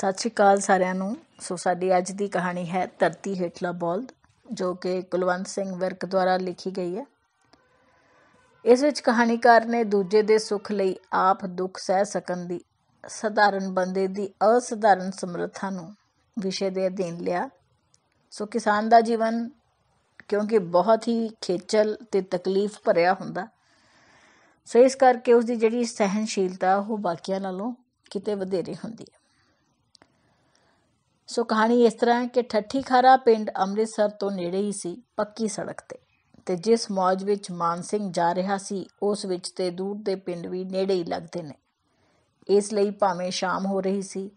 ਸਤਿ ਸ਼੍ਰੀ ਅਕਾਲ ਸਾਰਿਆਂ ਨੂੰ ਸੋ ਸਾਡੀ ਅੱਜ ਦੀ ਕਹਾਣੀ ਹੈ ਧਰਤੀ ਹੇਠਲਾ ਬੋਲਦ ਜੋ ਕਿ ਕੁਲਵੰਤ ਸਿੰਘ ਵਰਕ ਦੁਆਰਾ ਲਿਖੀ ਗਈ ਹੈ ਇਸ ਵਿੱਚ ਕਹਾਣੀਕਾਰ ਨੇ ਦੂਜੇ ਦੇ ਸੁੱਖ ਲਈ ਆਪ ਦੁੱਖ ਸਹਿ ਸਕਣ ਦੀ ਸਧਾਰਨ ਬੰਦੇ ਦੀ ਅਸਧਾਰਨ ਸਮਰੱਥਾ ਨੂੰ ਵਿਸ਼ੇ ਦੇ ਅਧੀਨ ਲਿਆ ਸੋ ਕਿਸਾਨ ਦਾ ਜੀਵਨ ਕਿਉਂਕਿ ਬਹੁਤ ਹੀ ਖੇਚਲ ਤੇ ਤਕਲੀਫ ਭਰਿਆ ਹੁੰਦਾ ਸੋ ਇਸ ਕਰਕੇ ਉਸ ਦੀ ਜਿਹੜੀ ਸਹਿਨਸ਼ੀਲਤਾ ਉਹ ਬਾਕੀਆਂ ਨਾਲੋਂ ਕਿਤੇ ਵਧੇਰੇ ਹੁੰਦੀ ਹੈ ਸੋ ਕਹਾਣੀ ਇਸ ਤਰ੍ਹਾਂ ਹੈ ਕਿ ਠੱਠੀ ਖਾਰਾ ਪਿੰਡ ਅੰਮ੍ਰਿਤਸਰ ਤੋਂ ਨੇੜੇ ਹੀ ਸੀ ਪੱਕੀ ਸੜਕ ਤੇ ਤੇ ਜਿਸ ਮੌਜ ਵਿੱਚ ਮਾਨ ਸਿੰਘ ਜਾ ਰਿਹਾ ਸੀ ਉਸ ਵਿੱਚ ਤੇ ਦੂਰ ਦੇ ਪਿੰਡ ਵੀ ਨੇੜੇ ਹੀ ਲੱਗਦੇ ਨੇ ਇਸ ਲਈ ਭਾਵੇਂ ਸ਼ਾਮ ਹੋ ਰਹੀ ਸੀ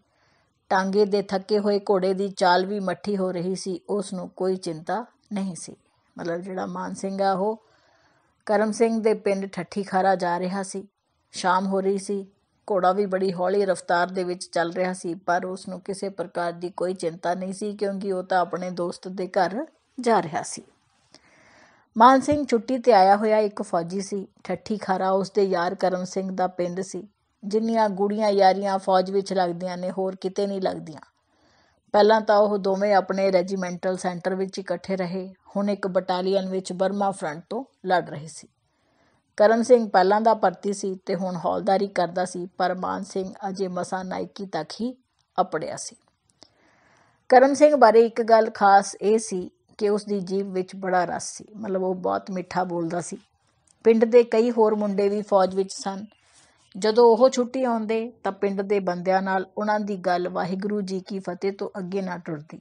ਟਾਂਗੇ ਦੇ ਥੱਕੇ ਹੋਏ ਘੋੜੇ ਦੀ ਚਾਲ ਵੀ ਮੱਠੀ ਹੋ ਰਹੀ ਸੀ ਉਸ ਨੂੰ ਕੋਈ ਚਿੰਤਾ ਨਹੀਂ ਸੀ ਮਤਲਬ ਜਿਹੜਾ ਮਾਨ ਸਿੰਘ ਆ ਉਹ ਕਰਮ ਸਿੰਘ ਦੇ ਪਿੰਡ ਠੱਠੀ ਖਾਰਾ ਜਾ ਰਿਹਾ ਸੀ ਸ਼ਾਮ ਹੋ ਰਹੀ ਸੀ ਘੋੜਾ ਵੀ ਬੜੀ ਹੌਲੀ ਰਫ਼ਤਾਰ ਦੇ ਵਿੱਚ ਚੱਲ ਰਿਹਾ ਸੀ ਪਰ ਉਸ ਨੂੰ ਕਿਸੇ ਪ੍ਰਕਾਰ ਦੀ ਕੋਈ ਚਿੰਤਾ ਨਹੀਂ ਸੀ ਕਿਉਂਕਿ ਉਹ ਤਾਂ ਆਪਣੇ ਦੋਸਤ ਦੇ ਘਰ ਜਾ ਰਿਹਾ ਸੀ ਮਾਨ ਸਿੰਘ ਛੁੱਟੀ ਤੇ ਆਇਆ ਹੋਇਆ ਇੱਕ ਫੌਜੀ ਸੀ ਠੱਠੀ ਖਾਰਾ ਉਸ ਦੇ ਯਾਰ ਕਰਮ ਸਿੰਘ ਦਾ ਪਿੰਡ ਸੀ ਜਿੰਨੀਆਂ ਗੁੜੀਆਂ ਯਾਰੀਆਂ ਫੌਜ ਵਿੱਚ ਲੱਗਦੀਆਂ ਨੇ ਹੋਰ ਕਿਤੇ ਨਹੀਂ ਲੱਗਦੀਆਂ ਪਹਿਲਾਂ ਤਾਂ ਉਹ ਦੋਵੇਂ ਆਪਣੇ ਰੈਜੀਮੈਂਟਲ ਸੈਂਟਰ ਵਿੱਚ ਇਕੱਠੇ ਰਹੇ ਹੁਣ ਇੱਕ ਬਟਾਲੀਅਨ ਵਿੱਚ ਬਰਮਾ ਫਰੰਟ ਤੋਂ ਲੜ ਰਹੇ ਸੀ ਕਰਮ ਸਿੰਘ ਪਹਿਲਾਂ ਦਾ ਭਰਤੀ ਸੀ ਤੇ ਹੁਣ ਹੌਲਦਾਰੀ ਕਰਦਾ ਸੀ ਪਰ ਮਾਨ ਸਿੰਘ ਅਜੇ ਮਸਾ ਨਾਇਕੀ ਤੱਕ ਹੀ ਅਪੜਿਆ ਸੀ ਕਰਮ ਸਿੰਘ ਬਾਰੇ ਇੱਕ ਗੱਲ ਖਾਸ ਇਹ ਸੀ ਕਿ ਉਸ ਦੀ ਜੀਬ ਵਿੱਚ ਬੜਾ ਰਸ ਸੀ ਮਤਲਬ ਉਹ ਬਹੁਤ ਮਿੱਠਾ ਬੋਲਦਾ ਸੀ ਪਿੰਡ ਦੇ ਕਈ ਹੋਰ ਮੁੰਡੇ ਵੀ ਫੌਜ ਵਿੱਚ ਸਨ ਜਦੋਂ ਉਹ ਛੁੱਟੀ ਆਉਂਦੇ ਤਾਂ ਪਿੰਡ ਦੇ ਬੰਦਿਆਂ ਨਾਲ ਉਹਨਾਂ ਦੀ ਗੱਲ ਵਾਹਿਗੁਰੂ ਜੀ ਕੀ ਫਤਿਹ ਤੋਂ ਅੱਗੇ ਨਾ ਟੁੱਟਦੀ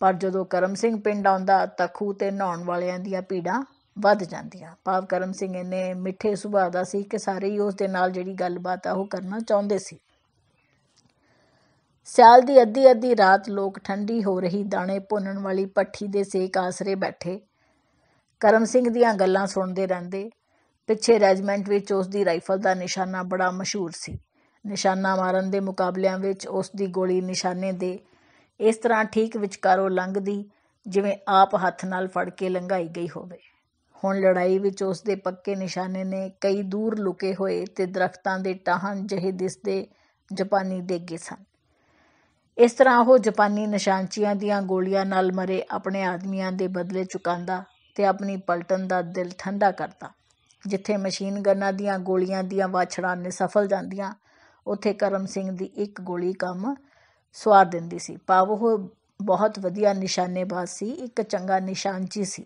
ਪਰ ਜਦੋਂ ਕਰਮ ਸਿੰਘ ਪਿੰਡ ਆਉਂਦਾ ਤਾਂ ਖੂਹ ਤੇ ਨਹਾਉਣ ਵਾਲਿਆਂ ਦੀਆਂ ਪੀੜਾਂ ਵੱਧ ਜਾਂਦੀਆਂ ਭਾਵ ਕਰਮ ਸਿੰਘ ਨੇ ਮਿੱਠੇ ਸੁਭਾਅ ਦਾ ਸੀ ਕਿ ਸਾਰੇ ਹੀ ਉਸ ਦੇ ਨਾਲ ਜਿਹੜੀ ਗੱਲਬਾਤ ਆ ਉਹ ਕਰਨਾ ਚਾਹੁੰਦੇ ਸੀ ਸਿਆਲ ਦੀ ਅੱਧੀ ਅੱਧੀ ਰਾਤ ਲੋਕ ਠੰਡੀ ਹੋ ਰਹੀ ਦਾਣੇ ਭੁੰਨਣ ਵਾਲੀ ਪੱਠੀ ਦੇ ਸੇਕ ਆਸਰੇ ਬੈਠੇ ਕਰਮ ਸਿੰਘ ਦੀਆਂ ਗੱਲਾਂ ਸੁਣਦੇ ਰਹਿੰਦੇ ਪਿੱਛੇ ਰੈਜੀਮੈਂਟ ਵਿੱਚ ਉਸ ਦੀ ਰਾਈਫਲ ਦਾ ਨਿਸ਼ਾਨਾ ਬੜਾ ਮਸ਼ਹੂਰ ਸੀ ਨਿਸ਼ਾਨਾ ਮਾਰਨ ਦੇ ਮੁਕਾਬਲਿਆਂ ਵਿੱਚ ਉਸ ਦੀ ਗੋਲੀ ਨਿਸ਼ਾਨੇ ਦੇ ਇਸ ਤਰ੍ਹਾਂ ਠੀਕ ਵਿਚਕਾਰੋਂ ਲੰਘਦੀ ਜਿਵੇਂ ਆਪ ਹੱਥ ਨਾਲ ਫੜ ਕੇ ਲੰਘਾਈ ਗਈ ਹੋਵੇ ਹੁਣ ਲੜਾਈ ਵਿੱਚ ਉਸ ਦੇ ਪੱਕੇ ਨਿਸ਼ਾਨੇ ਨੇ ਕਈ ਦੂਰ ਲੁਕੇ ਹੋਏ ਤੇ ਦਰਖਤਾਂ ਦੇ ਟਾਹਣ ਜਿਹੇ ਦਿਸਦੇ ਜਾਪਾਨੀ ਡੇਗੇ ਸਨ ਇਸ ਤਰ੍ਹਾਂ ਉਹ ਜਾਪਾਨੀ ਨਿਸ਼ਾਨਚੀਆਂ ਦੀਆਂ ਗੋਲੀਆਂ ਨਾਲ ਮਰੇ ਆਪਣੇ ਆਦਮੀਆਂ ਦੇ ਬਦਲੇ ਚੁਕਾਂਦਾ ਤੇ ਆਪਣੀ ਪਲਟਨ ਦਾ ਦਿਲ ਠੰਡਾ ਕਰਦਾ ਜਿੱਥੇ ਮਸ਼ੀਨ ਗਨਾਂ ਦੀਆਂ ਗੋਲੀਆਂ ਦੀਆਂ ਵਾਛੜਾਂ ਨੇ ਸਫਲ ਜਾਂਦੀਆਂ ਉੱਥੇ ਕਰਮ ਸਿੰਘ ਦੀ ਇੱਕ ਗੋਲੀ ਕੰਮ ਸਵਾਰ ਦਿੰਦੀ ਸੀ ਪਾਵ ਉਹ ਬਹੁਤ ਵਧੀਆ ਨਿਸ਼ਾਨੇਬਾਜ਼ ਸੀ ਇੱਕ ਚੰਗਾ ਨਿਸ਼ਾਨਚੀ ਸੀ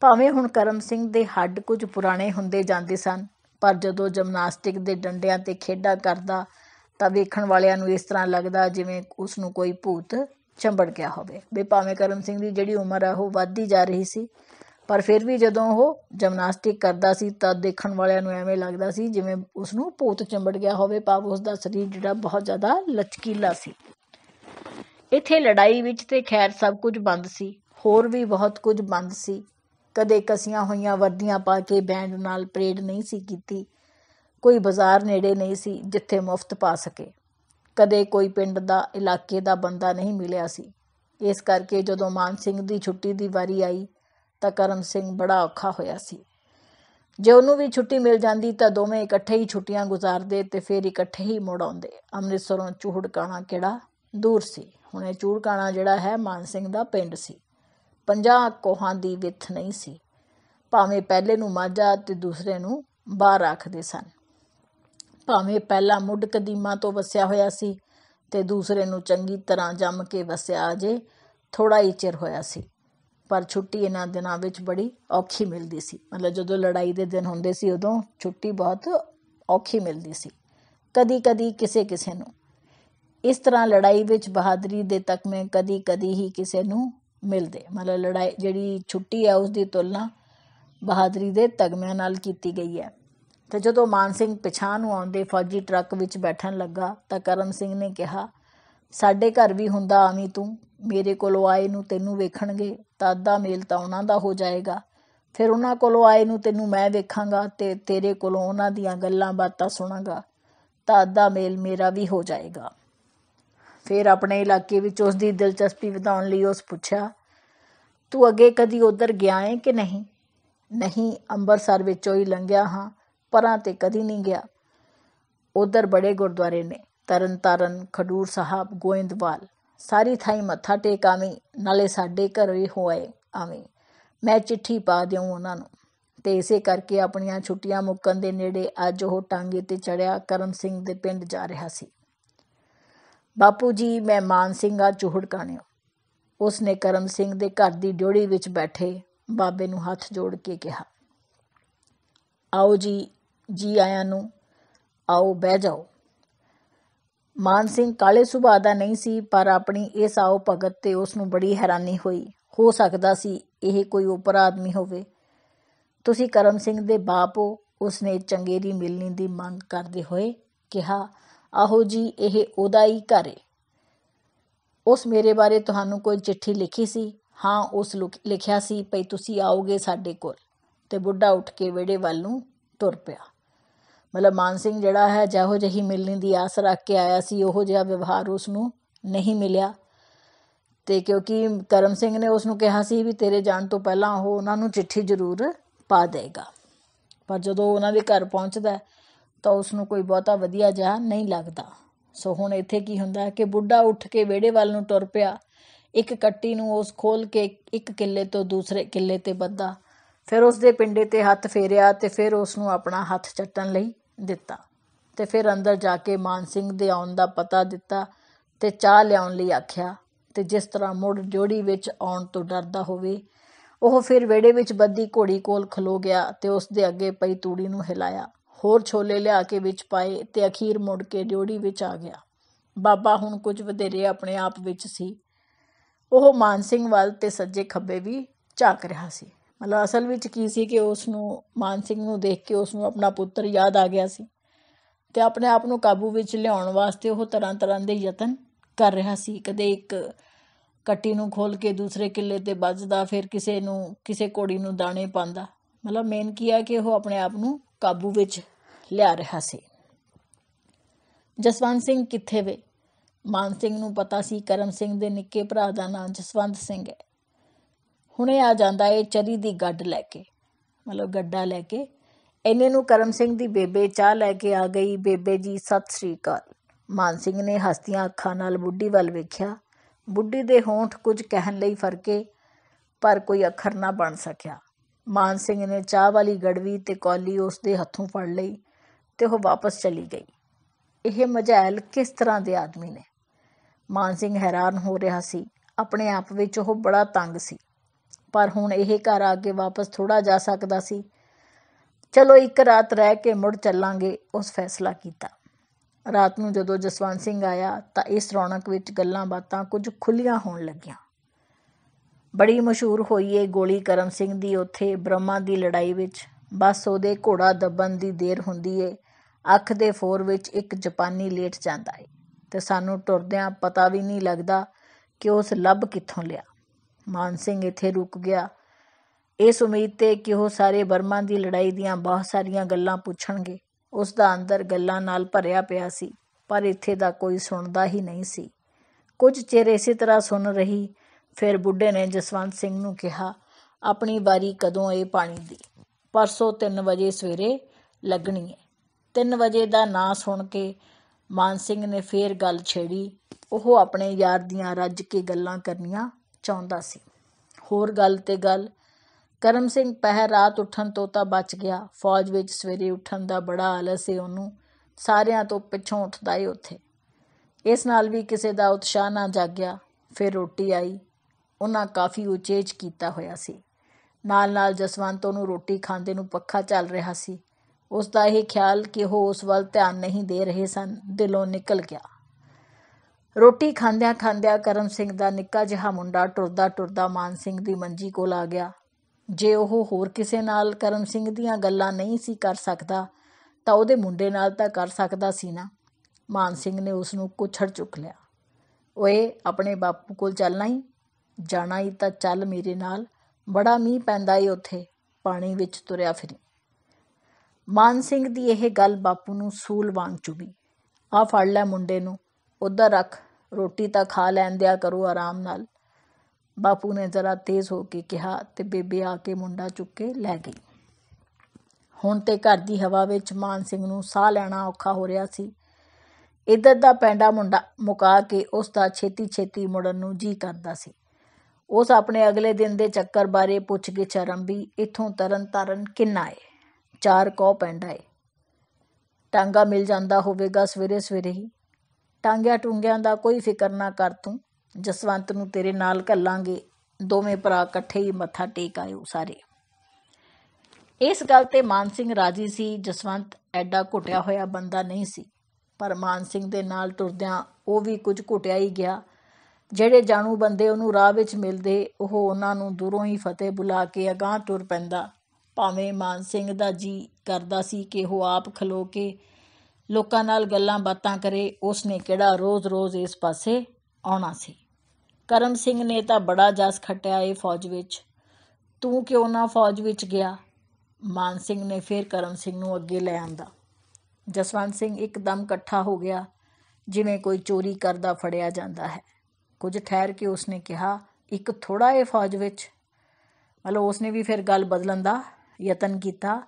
ਭਾਵੇਂ ਹੁਣ ਕਰਮ ਸਿੰਘ ਦੇ ਹੱਡ ਕੁਝ ਪੁਰਾਣੇ ਹੁੰਦੇ ਜਾਂਦੇ ਸਨ ਪਰ ਜਦੋਂ ਜਿਮਨਾਸਟਿਕ ਦੇ ਡੰਡਿਆਂ ਤੇ ਖੇਡਾ ਕਰਦਾ ਤਾਂ ਵੇਖਣ ਵਾਲਿਆਂ ਨੂੰ ਇਸ ਤਰ੍ਹਾਂ ਲੱਗਦਾ ਜਿਵੇਂ ਉਸ ਨੂੰ ਕੋਈ ਭੂਤ ਚੰਬੜ ਗਿਆ ਹੋਵੇ ਬੇ ਭਾਵੇਂ ਕਰਮ ਸਿੰਘ ਦੀ ਜਿਹੜੀ ਉਮਰ ਆ ਉਹ ਵੱਧਦੀ ਜਾ ਰਹੀ ਸੀ ਪਰ ਫਿਰ ਵੀ ਜਦੋਂ ਉਹ ਜਿਮਨਾਸਟਿਕ ਕਰਦਾ ਸੀ ਤਾਂ ਦੇਖਣ ਵਾਲਿਆਂ ਨੂੰ ਐਵੇਂ ਲੱਗਦਾ ਸੀ ਜਿਵੇਂ ਉਸ ਨੂੰ ਭੂਤ ਚੰਬੜ ਗਿਆ ਹੋਵੇ ਭਾਵ ਉਸ ਦਾ ਸਰੀਰ ਜਿਹੜਾ ਬਹੁਤ ਜ਼ਿਆਦਾ ਲਚਕੀਲਾ ਸੀ ਇੱਥੇ ਲੜਾਈ ਵਿੱਚ ਤੇ ਖੈਰ ਸਭ ਕੁਝ ਬੰਦ ਸੀ ਹੋਰ ਵੀ ਬਹੁਤ ਕੁਝ ਬੰਦ ਸੀ ਕਦੇ ਕਸੀਆਂ ਹੋਈਆਂ ਵਰਦੀਆਂ ਪਾ ਕੇ ਬੈਂਡ ਨਾਲ ਪਰੇਡ ਨਹੀਂ ਸੀ ਕੀਤੀ ਕੋਈ ਬਾਜ਼ਾਰ ਨੇੜੇ ਨਹੀਂ ਸੀ ਜਿੱਥੇ ਮੁਫਤ ਪਾ ਸਕੇ ਕਦੇ ਕੋਈ ਪਿੰਡ ਦਾ ਇਲਾਕੇ ਦਾ ਬੰਦਾ ਨਹੀਂ ਮਿਲਿਆ ਸੀ ਇਸ ਕਰਕੇ ਜਦੋਂ ਮਾਨ ਸਿੰਘ ਦੀ ਛੁੱਟੀ ਦੀ ਵਾਰੀ ਆਈ ਤਾਂ ਕਰਮ ਸਿੰਘ ਬੜਾ ਔਖਾ ਹੋਇਆ ਸੀ ਜੇ ਉਹਨੂੰ ਵੀ ਛੁੱਟੀ ਮਿਲ ਜਾਂਦੀ ਤਾਂ ਦੋਵੇਂ ਇਕੱਠੇ ਹੀ ਛੁੱਟੀਆਂ ਗੁਜ਼ਾਰਦੇ ਤੇ ਫਿਰ ਇਕੱਠੇ ਹੀ ਮੁੜ ਆਉਂਦੇ ਅੰਮ੍ਰਿਤਸਰੋਂ ਚੂੜਕਾਣਾ ਕਿਹੜਾ ਦੂਰ ਸੀ ਹੁਣ ਇਹ ਚੂੜਕਾਣਾ ਜਿਹੜਾ ਹੈ ਮਾਨ ਸਿੰਘ ਦਾ ਪਿੰਡ ਸੀ ਪੰਜਾਂ ਕੋਹਾਂ ਦੀ ਵਿੱਥ ਨਹੀਂ ਸੀ ਭਾਵੇਂ ਪਹਿਲੇ ਨੂੰ ਮਾਝਾ ਤੇ ਦੂਸਰੇ ਨੂੰ ਬਾਹਰ ਰੱਖਦੇ ਸਨ ਭਾਵੇਂ ਪਹਿਲਾ ਮੁੱਢ ਕਦੀਮਾਂ ਤੋਂ ਵਸਿਆ ਹੋਇਆ ਸੀ ਤੇ ਦੂਸਰੇ ਨੂੰ ਚੰਗੀ ਤਰ੍ਹਾਂ ਜੰਮ ਕੇ ਵਸਿਆ ਅਜੇ ਥੋੜਾ ਹੀ ਚਿਰ ਹੋਇਆ ਸੀ ਪਰ ਛੁੱਟੀ ਇਹਨਾਂ ਦਿਨਾਂ ਵਿੱਚ ਬੜੀ ਔਖੀ ਮਿਲਦੀ ਸੀ ਮਤਲਬ ਜਦੋਂ ਲੜਾਈ ਦੇ ਦਿਨ ਹੁੰਦੇ ਸੀ ਉਦੋਂ ਛੁੱਟੀ ਬਹੁਤ ਔਖੀ ਮਿਲਦੀ ਸੀ ਕਦੀ-ਕਦੀ ਕਿਸੇ ਕਿਸੇ ਨੂੰ ਇਸ ਤਰ੍ਹਾਂ ਲੜਾਈ ਵਿੱਚ ਬਹਾਦਰੀ ਦੇ ਮੈਂ ਕਦੀ-ਕਦੀ ਹੀ ਕਿਸੇ ਨੂੰ ਮਿਲਦੇ ਮਤਲਬ ਲੜਾਈ ਜਿਹੜੀ ਛੁੱਟੀ ਹੈ ਉਸ ਦੀ ਤੁਲਨਾ ਬਹਾਦਰੀ ਦੇ ਤਗਮਿਆਂ ਨਾਲ ਕੀਤੀ ਗਈ ਹੈ ਤੇ ਜਦੋਂ ਮਾਨ ਸਿੰਘ ਪਛਾਣ ਨੂੰ ਆਉਂਦੇ ਫੌਜੀ ਟਰੱਕ ਵਿੱਚ ਬੈਠਣ ਲੱਗਾ ਤਾਂ ਕਰਮ ਸਿੰਘ ਨੇ ਕਿਹਾ ਸਾਡੇ ਘਰ ਵੀ ਹੁੰਦਾ ਆਵੀਂ ਤੂੰ ਮੇਰੇ ਕੋਲੋਂ ਆਏ ਨੂੰ ਤੈਨੂੰ ਵੇਖਣਗੇ ਤਾਂ ਅੱਧਾ ਮੇਲ ਤਾਂ ਉਹਨਾਂ ਦਾ ਹੋ ਜਾਏਗਾ ਫਿਰ ਉਹਨਾਂ ਕੋਲੋਂ ਆਏ ਨੂੰ ਤੈਨੂੰ ਮੈਂ ਵੇਖਾਂਗਾ ਤੇ ਤੇਰੇ ਕੋਲੋਂ ਉਹਨਾਂ ਦੀਆਂ ਗੱਲਾਂ ਬਾਤਾਂ ਸੁਣਾਂਗਾ ਤਾਂ ਅੱਧਾ ਮੇਲ ਮੇਰਾ ਵੀ ਹੋ ਜਾਏਗਾ ਫਿਰ ਆਪਣੇ ਇਲਾਕੇ ਵਿੱਚ ਉਸ ਦੀ ਦਿਲਚਸਪੀ ਵਧਾਉਣ ਲਈ ਉਸ ਪੁੱਛਿਆ ਤੂੰ ਅੱਗੇ ਕਦੀ ਉਧਰ ਗਿਆ ਹੈ ਕਿ ਨਹੀਂ ਨਹੀਂ ਅੰਮ੍ਰਿਤਸਰ ਵਿੱਚੋਂ ਹੀ ਲੰਘਿਆ ਹਾਂ ਪਰਾਂ ਤੇ ਕਦੀ ਨਹੀਂ ਗਿਆ ਉਧਰ ਬੜੇ ਗੁਰਦੁਆਰੇ ਨੇ ਤਰਨ ਖਡੂਰ ਸਾਹਿਬ ਗੋਇੰਦਵਾਲ ਸਾਰੀ ਥਾਈ ਮੱਥਾ ਟੇਕ ਆਵੇਂ ਨਾਲੇ ਸਾਡੇ ਘਰ ਹੀ ਹੋਏ ਆਵੇਂ ਮੈਂ ਚਿੱਠੀ ਪਾ ਦਿਉ ਉਹਨਾਂ ਨੂੰ ਤੇ ਇਸੇ ਕਰਕੇ ਆਪਣੀਆਂ ਛੁੱਟੀਆਂ ਮੁੱਕਣ ਦੇ ਨੇੜੇ ਅੱਜ ਉਹ ਟਾਂਗੇ ਤੇ ਚੜਿਆ ਕਰਮ ਸਿੰਘ ਦੇ ਪਿੰਡ ਜਾ ਰਿਹਾ ਸੀ ਬਾਪੂ ਜੀ ਮੈਂ ਮਾਨ ਸਿੰਘ ਆ ਚੂਹੜ ਕਾਣਿਓ ਉਸ ਨੇ ਕਰਮ ਸਿੰਘ ਦੇ ਘਰ ਦੀ ਡਿਉੜੀ ਵਿੱਚ ਬੈਠੇ ਬਾਬੇ ਨੂੰ ਹੱਥ ਜੋੜ ਕੇ ਕਿਹਾ ਆਓ ਜੀ ਜੀ ਆਇਆਂ ਨੂੰ ਆਓ ਬਹਿ ਜਾਓ ਮਾਨ ਸਿੰਘ ਕਾਲੇ ਸੁਭਾਅ ਦਾ ਨਹੀਂ ਸੀ ਪਰ ਆਪਣੀ ਇਸ ਆਓ ਭਗਤ ਤੇ ਉਸ ਨੂੰ ਬੜੀ ਹੈਰਾਨੀ ਹੋਈ ਹੋ ਸਕਦਾ ਸੀ ਇਹ ਕੋਈ ਉਪਰ ਆਦਮੀ ਹੋਵੇ ਤੁਸੀਂ ਕਰਮ ਸਿੰਘ ਦੇ ਬਾਪ ਹੋ ਉਸ ਨੇ ਚੰਗੇਰੀ ਮਿਲਣੀ ਦੀ ਮੰਗ ਕਰਦੇ ਹੋਏ ਕਿਹਾ ਆਹੋ ਜੀ ਇਹ ਉਹਦਾ ਹੀ ਘਰ ਹੈ ਉਸ ਮੇਰੇ ਬਾਰੇ ਤੁਹਾਨੂੰ ਕੋਈ ਚਿੱਠੀ ਲਿਖੀ ਸੀ ਹਾਂ ਉਸ ਲਿਖਿਆ ਸੀ ਭਈ ਤੁਸੀਂ ਆਓਗੇ ਸਾਡੇ ਕੋਲ ਤੇ ਬੁੱਢਾ ਉੱਠ ਕੇ ਵਿੜੇ ਵੱਲ ਨੂੰ ਤੁਰ ਪਿਆ ਮਤਲਬ ਮਾਨ ਸਿੰਘ ਜਿਹੜਾ ਹੈ ਜਿਹੋ ਜਹੀ ਮਿਲਣ ਦੀ ਆਸ ਰੱਖ ਕੇ ਆਇਆ ਸੀ ਉਹੋ ਜਿਹਾ ਵਿਵਹਾਰ ਉਸ ਨੂੰ ਨਹੀਂ ਮਿਲਿਆ ਤੇ ਕਿਉਂਕਿ ਕਰਮ ਸਿੰਘ ਨੇ ਉਸ ਨੂੰ ਕਿਹਾ ਸੀ ਵੀ ਤੇਰੇ ਜਾਣ ਤੋਂ ਪਹਿਲਾਂ ਉਹ ਉਹਨਾਂ ਨੂੰ ਚਿੱਠੀ ਜ਼ਰੂਰ ਪਾ ਦੇਗਾ ਪਰ ਜਦੋਂ ਉਹਨਾਂ ਦੇ ਘਰ ਪਹੁੰਚਦਾ ਤਾਂ ਉਸ ਨੂੰ ਕੋਈ ਬਹੁਤਾ ਵਧੀਆ ਜਿਹਾ ਨਹੀਂ ਲੱਗਦਾ ਸੋ ਹੁਣ ਇੱਥੇ ਕੀ ਹੁੰਦਾ ਕਿ ਬੁੱਢਾ ਉੱਠ ਕੇ ਵਿਹੜੇ ਵੱਲ ਨੂੰ ਤੁਰ ਪਿਆ ਇੱਕ ਕੱਟੀ ਨੂੰ ਉਸ ਖੋਲ ਕੇ ਇੱਕ ਕਿੱਲੇ ਤੋਂ ਦੂਸਰੇ ਕਿੱਲੇ ਤੇ ਬੱਧਾ ਫਿਰ ਉਸ ਦੇ ਪਿੰਡੇ ਤੇ ਹੱਥ ਫੇਰਿਆ ਤੇ ਫਿਰ ਉਸ ਨੂੰ ਆਪਣਾ ਹੱਥ ਚੱਟਣ ਲਈ ਦਿੱਤਾ ਤੇ ਫਿਰ ਅੰਦਰ ਜਾ ਕੇ ਮਾਨ ਸਿੰਘ ਦੇ ਆਉਣ ਦਾ ਪਤਾ ਦਿੱਤਾ ਤੇ ਚਾਹ ਲਿਆਉਣ ਲਈ ਆਖਿਆ ਤੇ ਜਿਸ ਤਰ੍ਹਾਂ ਮੁੜ ਜੋੜੀ ਵਿੱਚ ਆਉਣ ਤੋਂ ਡਰਦਾ ਹੋਵੇ ਉਹ ਫਿਰ ਵਿਹੜੇ ਵਿੱਚ ਬੱਦੀ ਘੋੜੀ ਕੋਲ ਖਲੋ ਗਿਆ ਤੇ ਉਸ ਦੇ ਅੱਗੇ ਪਈ ਤੂੜੀ ਨੂੰ ਹਿਲਾਇਆ ਹੋਰ ਛੋਲੇ ਲਿਆ ਕੇ ਵਿੱਚ ਪਾਏ ਤੇ ਅਖੀਰ ਮੁੜ ਕੇ ਡਿਉੜੀ ਵਿੱਚ ਆ ਗਿਆ ਬਾਬਾ ਹੁਣ ਕੁਝ ਵਧੇਰੇ ਆਪਣੇ ਆਪ ਵਿੱਚ ਸੀ ਉਹ ਮਾਨ ਸਿੰਘ ਵੱਲ ਤੇ ਸੱਜੇ ਖੱਬੇ ਵੀ ਝਾਕ ਰਿਹਾ ਸੀ ਮਤਲਬ ਅਸਲ ਵਿੱਚ ਕੀ ਸੀ ਕਿ ਉਸ ਨੂੰ ਮਾਨ ਸਿੰਘ ਨੂੰ ਦੇਖ ਕੇ ਉਸ ਨੂੰ ਆਪਣਾ ਪੁੱਤਰ ਯਾਦ ਆ ਗਿਆ ਸੀ ਤੇ ਆਪਣੇ ਆਪ ਨੂੰ ਕਾਬੂ ਵਿੱਚ ਲਿਆਉਣ ਵਾਸਤੇ ਉਹ ਤਰ੍ਹਾਂ ਤਰ੍ਹਾਂ ਦੇ ਯਤਨ ਕਰ ਰਿਹਾ ਸੀ ਕਦੇ ਇੱਕ ਕੱਟੀ ਨੂੰ ਖੋਲ ਕੇ ਦੂਸਰੇ ਕਿੱਲੇ ਤੇ ਵੱਜਦਾ ਫਿਰ ਕਿਸੇ ਨੂੰ ਕਿਸੇ ਕੋੜੀ ਨੂੰ ਦਾਣੇ ਪਾਉਂਦਾ ਮਤਲਬ ਮੇਨ ਕੀ ਹੈ ਕਿ ਉਹ ਆਪਣੇ ਆਪ ਨੂੰ ਕਾਬੂ ਵਿੱਚ ਲਿਆ ਰਿਹਾ ਸੀ ਜਸਵੰਤ ਸਿੰਘ ਕਿੱਥੇ ਵੇ ਮਾਨ ਸਿੰਘ ਨੂੰ ਪਤਾ ਸੀ ਕਰਮ ਸਿੰਘ ਦੇ ਨਿੱਕੇ ਭਰਾ ਦਾ ਨਾਮ ਜਸਵੰਤ ਸਿੰਘ ਹੈ ਹੁਣੇ ਆ ਜਾਂਦਾ ਏ ਚਰੀ ਦੀ ਗੱਡ ਲੈ ਕੇ ਮਤਲਬ ਗੱਡਾ ਲੈ ਕੇ ਇਹਨੇ ਨੂੰ ਕਰਮ ਸਿੰਘ ਦੀ ਬੇਬੇ ਚਾਹ ਲੈ ਕੇ ਆ ਗਈ ਬੇਬੇ ਜੀ ਸਤਿ ਸ੍ਰੀ ਅਕਾਲ ਮਾਨ ਸਿੰਘ ਨੇ ਹਸਤੀਆਂ ਅੱਖਾਂ ਨਾਲ ਬੁੱਢੀ ਵੱਲ ਵੇਖਿਆ ਬੁੱਢੀ ਦੇ ਹੋਂਠ ਕੁਝ ਕਹਿਣ ਲਈ ਫਰਕੇ ਪਰ ਕੋਈ ਅੱਖਰ ਨਾ ਬਣ ਸਕਿਆ ਮਾਨ ਸਿੰਘ ਨੇ ਚਾਹ ਵਾਲੀ ਗੜਵੀ ਤੇ ਕੌਲੀ ਉਸ ਦੇ ਹੱਥੋਂ ਫੜ ਲਈ ਤੇ ਉਹ ਵਾਪਸ ਚਲੀ ਗਈ ਇਹ ਮਝੈਲ ਕਿਸ ਤਰ੍ਹਾਂ ਦੇ ਆਦਮੀ ਨੇ ਮਾਨ ਸਿੰਘ ਹੈਰਾਨ ਹੋ ਰਿਹਾ ਸੀ ਆਪਣੇ ਆਪ ਵਿੱਚ ਉਹ ਬੜਾ ਤੰਗ ਸੀ ਪਰ ਹੁਣ ਇਹ ਘਰ ਆ ਕੇ ਵਾਪਸ ਥੋੜਾ ਜਾ ਸਕਦਾ ਸੀ ਚਲੋ ਇੱਕ ਰਾਤ ਰਹਿ ਕੇ ਮੁੜ ਚੱਲਾਂਗੇ ਉਸ ਫੈਸਲਾ ਕੀਤਾ ਰਾਤ ਨੂੰ ਜਦੋਂ ਜਸਵੰਤ ਸਿੰਘ ਆਇਆ ਤਾਂ ਇਸ ਰੌਣਕ ਵਿੱਚ ਗੱਲਾਂ ਬਾਤਾਂ ਕੁਝ ਖੁੱਲੀਆਂ ਹੋਣ ਲੱਗੀਆਂ ਬੜੀ ਮਸ਼ਹੂਰ ਹੋਈ ਏ ਗੋਲੀ ਕਰਮ ਸਿੰਘ ਦੀ ਉੱਥੇ ਬ੍ਰਹਮਾ ਦੀ ਲੜਾਈ ਵਿੱਚ ਬਸ ਉਹਦੇ ਘੋੜਾ ਦੱਬਣ ਦੀ ਦੇਰ ਹੁੰਦੀ ਏ ਅੱਖ ਦੇ ਫੋਰ ਵਿੱਚ ਇੱਕ ਜਾਪਾਨੀ ਲੇਟ ਜਾਂਦਾ ਏ ਤੇ ਸਾਨੂੰ ਟੁਰਦਿਆਂ ਪਤਾ ਵੀ ਨਹੀਂ ਲੱਗਦਾ ਕਿ ਉਸ ਲੱਭ ਕਿੱਥੋਂ ਲਿਆ ਮਾਨ ਸਿੰਘ ਇੱਥੇ ਰੁਕ ਗਿਆ ਇਸ ਉਮੀਦ ਤੇ ਕਿ ਉਹ ਸਾਰੇ ਬਰਮਾ ਦੀ ਲੜਾਈ ਦੀਆਂ ਬਹੁਤ ਸਾਰੀਆਂ ਗੱਲਾਂ ਪੁੱਛਣਗੇ ਉਸ ਦਾ ਅੰਦਰ ਗੱਲਾਂ ਨਾਲ ਭਰਿਆ ਪਿਆ ਸੀ ਪਰ ਇੱਥੇ ਦਾ ਕੋਈ ਸੁਣਦਾ ਹੀ ਨਹੀਂ ਸੀ ਕੁਝ ਚਿਹਰੇ ਇਸੇ ਤਰ੍ਹਾਂ ਸੁਣ ਰਹੀ ਫਿਰ ਬੁੱਢੇ ਨੇ ਜਸਵੰਤ ਸਿੰਘ ਨੂੰ ਕਿਹਾ ਆਪਣੀ ਵਾਰੀ ਕਦੋਂ ਇਹ ਪਾਣੀ ਦੀ ਪਰਸੋਂ 3 ਵਜੇ ਸਵੇਰੇ ਲੱਗਣੀ ਹੈ 3 ਵਜੇ ਦਾ ਨਾਂ ਸੁਣ ਕੇ ਮਾਨ ਸਿੰਘ ਨੇ ਫੇਰ ਗੱਲ ਛੇੜੀ ਉਹ ਆਪਣੇ ਯਾਰ ਦੀਆਂ ਰੱਜ ਕੇ ਗੱਲਾਂ ਕਰਨੀਆਂ ਚਾਹੁੰਦਾ ਸੀ ਹੋਰ ਗੱਲ ਤੇ ਗੱਲ ਕਰਮ ਸਿੰਘ ਪਹਿਰ ਰਾਤ ਉੱਠਣ ਤੋਂ ਤਾਂ ਬਚ ਗਿਆ ਫੌਜ ਵਿੱਚ ਸਵੇਰੇ ਉੱਠਣ ਦਾ ਬੜਾ ਆਲਸ ਏ ਉਹਨੂੰ ਸਾਰਿਆਂ ਤੋਂ ਪਿੱਛੋਂ ਉੱਠਦਾ ਏ ਉੱਥੇ ਇਸ ਨਾਲ ਵੀ ਕਿਸੇ ਦਾ ਉਤਸ਼ਾਹ ਨਾ ਜਾਗਿਆ ਫਿਰ ਰੋਟੀ ਆਈ ਉਹਨਾਂ ਕਾਫੀ ਉਚੇਚ ਕੀਤਾ ਹੋਇਆ ਸੀ ਨਾਲ-ਨਾਲ ਜਸਵੰਤ ਉਹਨੂੰ ਰੋਟੀ ਖਾਂਦੇ ਨੂੰ ਪੱਖਾ ਚੱਲ ਰਿਹਾ ਸੀ ਉਸ ਦਾ ਇਹ ਖਿਆਲ ਕਿ ਉਹ ਉਸ ਵੱਲ ਧਿਆਨ ਨਹੀਂ ਦੇ ਰਹੇ ਸਨ ਦਿਲੋਂ ਨਿਕਲ ਗਿਆ ਰੋਟੀ ਖਾਂਦਿਆਂ ਖਾਂਦਿਆਂ ਕਰਮ ਸਿੰਘ ਦਾ ਨਿੱਕਾ ਜਿਹਾ ਮੁੰਡਾ ਟੁਰਦਾ ਟੁਰਦਾ ਮਾਨ ਸਿੰਘ ਦੀ ਮੰਜੀ ਕੋਲ ਆ ਗਿਆ ਜੇ ਉਹ ਹੋਰ ਕਿਸੇ ਨਾਲ ਕਰਮ ਸਿੰਘ ਦੀਆਂ ਗੱਲਾਂ ਨਹੀਂ ਸੀ ਕਰ ਸਕਦਾ ਤਾਂ ਉਹਦੇ ਮੁੰਡੇ ਨਾਲ ਤਾਂ ਕਰ ਸਕਦਾ ਸੀ ਨਾ ਮਾਨ ਸਿੰਘ ਨੇ ਉਸ ਨੂੰ ਕੁਛੜ ਚੁੱਕ ਲਿਆ ਓਏ ਆਪਣੇ ਬਾਪੂ ਕੋਲ ਚੱਲਣਾ ਹੀ ਜਾਣਾ ਹੀ ਤਾਂ ਚੱਲ ਮੇਰੇ ਨਾਲ ਬੜਾ ਮੀਂਹ ਪੈਂਦਾ ਏ ਉੱਥੇ ਪਾਣੀ ਵਿੱਚ ਤੁਰਿਆ ਫਿਰੀਂ ਮਾਨ ਸਿੰਘ ਦੀ ਇਹ ਗੱਲ ਬਾਪੂ ਨੂੰ ਸੂਲ ਵਾਂਗ ਚੁਭੀ ਆ ਫੜ ਲੈ ਮੁੰਡੇ ਨੂੰ ਉਧਰ ਰੱਖ ਰੋਟੀ ਤਾਂ ਖਾ ਲੈਣ ਦਿਆ ਕਰੋ ਆਰਾਮ ਨਾਲ ਬਾਪੂ ਨੇ ਜ਼ਰਾ ਤੇਜ਼ ਹੋ ਕੇ ਕਿਹਾ ਤੇ ਬੇਬੇ ਆ ਕੇ ਮੁੰਡਾ ਚੁੱਕ ਕੇ ਲੈ ਗਈ ਹੁਣ ਤੇ ਘਰ ਦੀ ਹਵਾ ਵਿੱਚ ਮਾਨ ਸਿੰਘ ਨੂੰ ਸਾਹ ਲੈਣਾ ਔਖਾ ਹੋ ਰਿਹਾ ਸੀ ਇੱਧਰ ਦਾ ਪੈਂਡਾ ਮੁੰਡਾ ਮੁਕਾ ਕੇ ਉਸ ਦਾ ਛੇਤੀ ਛੇਤੀ ਮੁੜਨ ਨੂੰ ਜੀ ਕਰਦਾ ਸੀ ਉਸ ਆਪਣੇ ਅਗਲੇ ਦਿਨ ਦੇ ਚੱਕਰ ਬਾਰੇ ਪੁੱਛਗਿੱਛ ਆਰੰਭੀ ਇਥੋਂ ਤਰਨ ਤਰਨ ਕਿੰਨਾ ਏ ਚਾਰ ਕੋ ਪੈਂਦਾ ਏ ਟਾਂਗਾ ਮਿਲ ਜਾਂਦਾ ਹੋਵੇਗਾ ਸਵੇਰੇ ਸਵੇਰੇ ਹੀ ਟਾਂਗਿਆ ਟੁੰਗਿਆਂ ਦਾ ਕੋਈ ਫਿਕਰ ਨਾ ਕਰ ਤੂੰ ਜਸਵੰਤ ਨੂੰ ਤੇਰੇ ਨਾਲ ਘੱਲਾਂਗੇ ਦੋਵੇਂ ਭਰਾ ਇਕੱਠੇ ਹੀ ਮੱਥਾ ਟੇਕ ਆਇਓ ਸਾਰੇ ਇਸ ਗੱਲ ਤੇ ਮਾਨ ਸਿੰਘ ਰਾਜੀ ਸੀ ਜਸਵੰਤ ਐਡਾ ਘੁੱਟਿਆ ਹੋਇਆ ਬੰਦਾ ਨਹੀਂ ਸੀ ਪਰ ਮਾਨ ਸਿੰਘ ਦੇ ਨਾਲ ਤੁਰਦਿਆਂ ਉਹ ਵੀ ਕੁਝ ਘੁੱਟਿਆ ਹੀ ਗਿਆ ਜਿਹੜੇ ਜਾਣੂ ਬੰਦੇ ਉਹਨੂੰ ਰਾਹ ਵਿੱਚ ਮਿਲਦੇ ਉਹ ਉਹਨਾਂ ਨੂੰ ਦੂਰੋਂ ਹੀ ਫਤਿਹ ਬੁਲਾ ਕੇ ਅਗਾਹ ਤੁਰ ਪੈਂਦਾ ਭਾਵੇਂ ਮਾਨ ਸਿੰਘ ਦਾ ਜੀ ਕਰਦਾ ਸੀ ਕਿ ਉਹ ਆਪ ਖਲੋ ਕੇ ਲੋਕਾਂ ਨਾਲ ਗੱਲਾਂ ਬਾਤਾਂ ਕਰੇ ਉਸਨੇ ਕਿਹੜਾ ਰੋਜ਼-ਰੋਜ਼ ਇਸ ਪਾਸੇ ਆਉਣਾ ਸੀ ਕਰਮ ਸਿੰਘ ਨੇ ਤਾਂ ਬੜਾ ਜਸ ਖਟਿਆ ਏ ਫੌਜ ਵਿੱਚ ਤੂੰ ਕਿਉਂ ਨਾ ਫੌਜ ਵਿੱਚ ਗਿਆ ਮਾਨ ਸਿੰਘ ਨੇ ਫਿਰ ਕਰਮ ਸਿੰਘ ਨੂੰ ਅੱਗੇ ਲੈ ਆਂਦਾ ਜਸਵੰਤ ਸਿੰਘ ਇੱਕਦਮ ਇਕੱਠਾ ਹੋ ਗਿਆ ਜਿਵੇਂ ਕੋਈ ਚੋਰੀ ਕਰਦਾ ਫੜਿਆ ਜਾਂਦਾ ਹੈ ਕੁਝ ਠਹਿਰ ਕੇ ਉਸਨੇ ਕਿਹਾ ਇੱਕ ਥੋੜਾ ਇਹ ਫੌਜ ਵਿੱਚ ਮਤਲਬ ਉਸਨੇ ਵੀ ਫਿਰ ਗੱਲ ਬਦਲਣ ਦਾ ਯਤਨ ਕੀਤਾ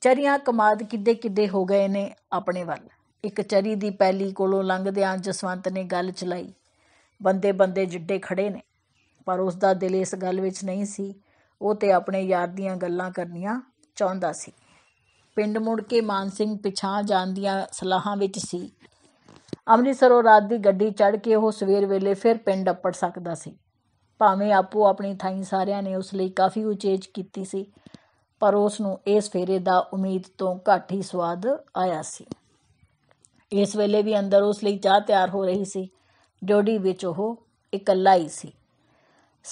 ਚਰੀਆਂ ਕਮਾਦ ਕਿੱਦੇ ਕਿੱਦੇ ਹੋ ਗਏ ਨੇ ਆਪਣੇ ਵੱਲ ਇੱਕ ਚਰੀ ਦੀ ਪੈਲੀ ਕੋਲੋਂ ਲੰਘਦਿਆਂ ਜਸਵੰਤ ਨੇ ਗੱਲ ਚਲਾਈ ਬੰਦੇ ਬੰਦੇ ਜਿੱਡੇ ਖੜੇ ਨੇ ਪਰ ਉਸ ਦਾ ਦਿਲ ਇਸ ਗੱਲ ਵਿੱਚ ਨਹੀਂ ਸੀ ਉਹ ਤੇ ਆਪਣੇ ਯਾਰ ਦੀਆਂ ਗੱਲਾਂ ਕਰਨੀਆਂ ਚਾਹੁੰਦਾ ਸੀ ਪਿੰਡ ਮੁੜ ਕੇ ਮਾਨ ਸਿੰਘ ਪਿਛਾਂ ਜਾਣ ਦੀਆਂ ਸਲਾਹਾਂ ਵਿੱਚ ਸੀ ਅੰਮ੍ਰਿਤਸਰੋਂ ਰਾਤ ਦੀ ਗੱਡੀ ਚੜ੍ਹ ਕੇ ਉਹ ਸਵੇਰ ਵੇਲੇ ਫਿਰ ਪਿੰਡ ਅੱਪੜ ਸਕਦਾ ਸੀ ਭਾਵੇਂ ਆਪੋ ਆਪਣੀ ਥਾਈ ਸਾਰਿਆਂ ਨੇ ਉਸ ਲਈ ਕਾਫੀ ਉਚੇਚ ਕੀਤੀ ਸੀ ਪਰ ਉਸ ਨੂੰ ਇਸ ਫੇਰੇ ਦਾ ਉਮੀਦ ਤੋਂ ਘੱਟ ਹੀ ਸਵਾਦ ਆਇਆ ਸੀ ਇਸ ਵੇਲੇ ਵੀ ਅੰਦਰ ਉਸ ਲਈ ਚਾਹ ਤਿਆਰ ਹੋ ਰਹੀ ਸੀ ਜੋੜੀ ਵਿੱਚ ਉਹ ਇਕੱਲਾ ਹੀ ਸੀ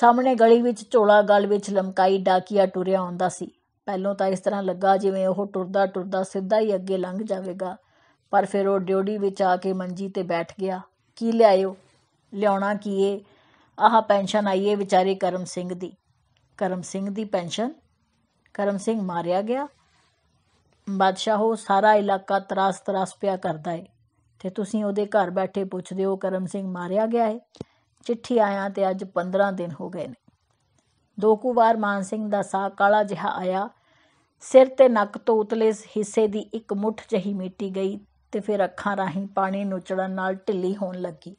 ਸਾਹਮਣੇ ਗਲੀ ਵਿੱਚ ਝੋਲਾ ਗਲ ਵਿੱਚ ਲਮਕਾਈ ਡਾਕੀਆ ਟੁਰਿਆ ਆਉਂਦਾ ਸੀ ਪਹਿਲੋਂ ਤਾਂ ਇਸ ਤਰ੍ਹਾਂ ਲੱਗਾ ਜਿਵੇਂ ਉਹ ਟੁਰਦਾ ਟੁਰਦਾ ਸਿੱਧਾ ਹੀ ਅੱਗੇ ਲੰਘ ਜਾਵੇਗਾ ਪਰ ਫਿਰ ਉਹ ਡਿਊਟੀ ਵਿੱਚ ਆ ਕੇ ਮੰਜੀ ਤੇ ਬੈਠ ਗਿਆ ਕੀ ਲਿਆਇਓ ਲਿਆਉਣਾ ਕੀ ਏ ਆਹ ਪੈਨਸ਼ਨ ਆਈ ਏ ਵਿਚਾਰੇ ਕਰਮ ਸਿੰਘ ਦੀ ਕਰਮ ਸਿੰਘ ਦੀ ਪੈਨਸ਼ਨ ਕਰਮ ਸਿੰਘ ਮਾਰਿਆ ਗਿਆ ਬਾਦਸ਼ਾਹ ਉਹ ਸਾਰਾ ਇਲਾਕਾ ਤਰਾਸ-ਤਰਾਸ ਪਿਆ ਕਰਦਾ ਏ ਤੇ ਤੁਸੀਂ ਉਹਦੇ ਘਰ ਬੈਠੇ ਪੁੱਛਦੇ ਹੋ ਕਰਮ ਸਿੰਘ ਮਾਰਿਆ ਗਿਆ ਏ ਚਿੱਠੀ ਆਇਆ ਤੇ ਅੱਜ 15 ਦਿਨ ਹੋ ਗਏ ਨੇ ਦੋ ਕੁ ਵਾਰ ਮਾਨ ਸਿੰਘ ਦਾ ਸਾਹ ਕਾਲਾ ਜਿਹਾ ਆਇਆ ਸਿਰ ਤੇ ਨੱਕ ਤੋਂ ਉਤਲੇ ਹਿੱਸੇ ਦੀ ਇੱਕ ਮੁੱਠ ਜਹੀ ਮੀਟੀ ਗਈ ਤੇ ਫਿਰ ਅੱਖਾਂ ਰਾਹੀਂ ਪਾਣੀ ਨੁਚੜਨ ਨਾਲ ਢਿੱਲੀ ਹੋਣ ਲੱਗੀ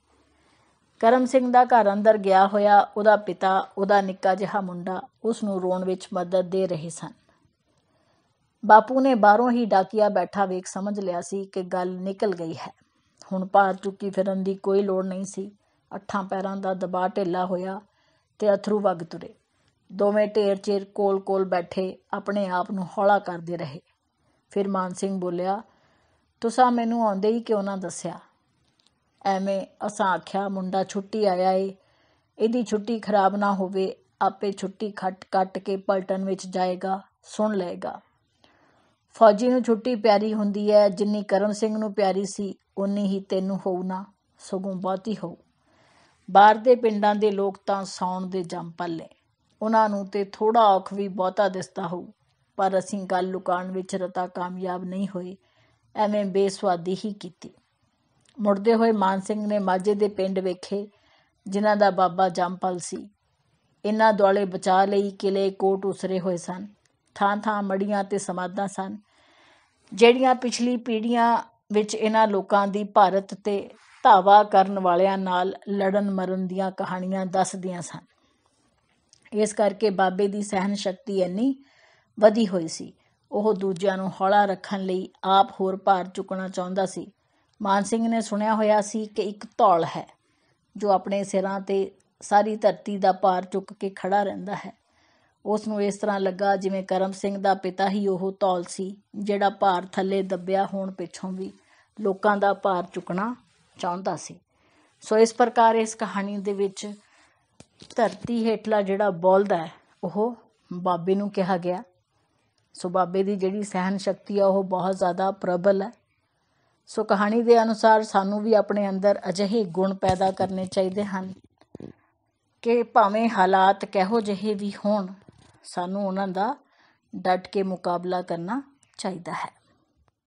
ਕਰਮ ਸਿੰਘ ਦਾ ਘਰ ਅੰਦਰ ਗਿਆ ਹੋਇਆ ਉਹਦਾ ਪਿਤਾ ਉਹਦਾ ਨਿੱਕਾ ਜਿਹਾ ਮੁੰਡਾ ਉਸ ਨੂੰ ਰੋਣ ਵਿੱਚ ਮਦਦ ਦੇ ਰਹੇ ਸਨ ਬਾਪੂ ਨੇ ਬਾਹਰੋਂ ਹੀ ਡਾਕੀਆ ਬੈਠਾ ਵੇਖ ਸਮਝ ਲਿਆ ਸੀ ਕਿ ਗੱਲ ਨਿਕਲ ਗਈ ਹੈ ਹੁਣ ਭਾਰ ਚੁੱਕੀ ਫਿਰਨ ਦੀ ਕੋਈ ਲੋੜ ਨਹੀਂ ਸੀ ਅੱਠਾਂ ਪੈਰਾਂ ਦਾ ਦਬਾ ਢਿੱਲਾ ਹੋਇਆ ਤੇ ਅਥਰੂ ਵਗ ਤੁਰੇ ਦੋਵੇਂ ਢੇਰ ਚੇਰ ਕੋਲ-ਕੋਲ ਬੈਠੇ ਆਪਣੇ ਆਪ ਨੂੰ ਹੌਲਾ ਕਰਦੇ ਰਹੇ ਫਿਰ ਮਾਨ ਸਿੰਘ ਬੋਲਿਆ ਤੁਸਾਂ ਮੈਨੂੰ ਆਉਂਦੇ ਹੀ ਕਿਉਂ ਨਾ ਦੱਸਿਆ ਐਵੇਂ ਅਸਾਂ ਆਖਿਆ ਮੁੰਡਾ ਛੁੱਟੀ ਆਇਆ ਏ ਇਹਦੀ ਛੁੱਟੀ ਖਰਾਬ ਨਾ ਹੋਵੇ ਆਪੇ ਛੁੱਟੀ ਖੱਟ ਕੱਟ ਕੇ ਪਲਟਨ ਵਿੱਚ ਜਾਏਗਾ ਸੁਣ ਲਏਗਾ ਫੌਜੀ ਨੂੰ ਛੁੱਟੀ ਪਿਆਰੀ ਹੁੰਦੀ ਹੈ ਜਿੰਨੀ ਕਰਮ ਸਿੰਘ ਨੂੰ ਪਿਆਰੀ ਸੀ ਉਨੀ ਹੀ ਤੈਨੂੰ ਹੋਊ ਨਾ ਸਗੋਂ ਬਹੁਤੀ ਹੋਊ ਬਾਹਰ ਦੇ ਪਿੰਡਾਂ ਦੇ ਲੋਕ ਤਾਂ ਸੌਣ ਦੇ ਜੰਮ ਪੱਲੇ ਉਹਨਾਂ ਨੂੰ ਤੇ ਥੋੜਾ ਔਖ ਵੀ ਬਹੁਤਾ ਦਿਸਦਾ ਹੋਊ ਪਰ ਅਸੀਂ ਗੱਲ ਲੁਕਾਉਣ ਵਿੱਚ ਰਤਾ ਕਾਮਯਾਬ ਨਹੀਂ ਹੋਏ ਐਵੇਂ ਬੇਸਵਾਦੀ ਹੀ ਕੀਤੀ ਮੁੜਦੇ ਹੋਏ ਮਾਨ ਸਿੰਘ ਨੇ ਮਾਝੇ ਦੇ ਪਿੰਡ ਵੇਖੇ ਜਿਨ੍ਹਾਂ ਦਾ ਬਾਬਾ ਜੰਪਲ ਸੀ ਇਹਨਾਂ ਦੁਆਲੇ ਬਚਾ ਲਈ ਕਿਲੇ ਕੋਟ ਉਸਰੇ ਹੋਏ ਸਨ ਥਾਂ-ਥਾਂ ਮੜੀਆਂ ਤੇ ਸਮਾਦਾਂ ਸਨ ਜਿਹੜੀਆਂ ਪਿਛਲੀ ਪੀੜ੍ਹੀਆਂ ਵਿੱਚ ਇਹਨਾਂ ਲੋਕਾਂ ਦੀ ਭਾਰਤ ਤੇ ਧਾਵਾ ਕਰਨ ਵਾਲਿਆਂ ਨਾਲ ਲੜਨ ਮਰਨ ਦੀਆਂ ਕਹਾਣੀਆਂ ਦੱਸਦੀਆਂ ਸਨ ਇਸ ਕਰਕੇ ਬਾਬੇ ਦੀ ਸਹਿਨ ਸ਼ਕਤੀ ਇੰਨੀ ਵਧੀ ਹੋਈ ਸੀ ਉਹ ਦੂਜਿਆਂ ਨੂੰ ਹੌਲਾ ਰੱਖਣ ਲਈ ਆਪ ਹੋਰ ਭਾਰ ਚੁੱਕਣਾ ਚਾਹੁੰਦਾ ਸੀ ਮਾਨ ਸਿੰਘ ਨੇ ਸੁਣਿਆ ਹੋਇਆ ਸੀ ਕਿ ਇੱਕ ਧੌਲ ਹੈ ਜੋ ਆਪਣੇ ਸਿਰਾਂ ਤੇ ਸਾਰੀ ਧਰਤੀ ਦਾ ਭਾਰ ਚੁੱਕ ਕੇ ਖੜਾ ਰਹਿੰਦਾ ਹੈ ਉਸ ਨੂੰ ਇਸ ਤਰ੍ਹਾਂ ਲੱਗਾ ਜਿਵੇਂ ਕਰਮ ਸਿੰਘ ਦਾ ਪਿਤਾ ਹੀ ਉਹ ਧੌਲ ਸੀ ਜਿਹੜਾ ਭਾਰ ਥੱਲੇ ਦੱਬਿਆ ਹੋਣ ਪਿੱਛੋਂ ਵੀ ਲੋਕਾਂ ਦਾ ਭਾਰ ਚੁੱਕਣਾ ਚਾਹੁੰਦਾ ਸੀ ਸੋ ਇਸ ਪ੍ਰਕਾਰ ਇਸ ਕਹਾਣੀ ਦੇ ਵਿੱਚ ਧਰਤੀ ਹੇਠਲਾ ਜਿਹੜਾ ਬੋਲਦਾ ਹੈ ਉਹ ਬਾਬੇ ਨੂੰ ਕਿਹਾ ਗਿਆ ਸੋ ਬਾਬੇ ਦੀ ਜਿਹੜੀ ਸਹਿਨ ਸ਼ਕਤੀ ਆ ਉਹ ਬਹੁਤ ਜ਼ਿਆਦਾ ਪ੍ਰਬਲ ਹੈ ਸੋ ਕਹਾਣੀ ਦੇ ਅਨੁਸਾਰ ਸਾਨੂੰ ਵੀ ਆਪਣੇ ਅੰਦਰ ਅਜਿਹੇ ਗੁਣ ਪੈਦਾ ਕਰਨੇ ਚਾਹੀਦੇ ਹਨ ਕਿ ਭਾਵੇਂ ਹਾਲਾਤ ਕਿਹੋ ਜਿਹੇ ਵੀ ਹੋਣ ਸਾਨੂੰ ਉਹਨਾਂ ਦਾ ਡਟ ਕੇ ਮੁਕਾਬਲਾ ਕਰਨਾ ਚਾਹੀਦਾ ਹੈ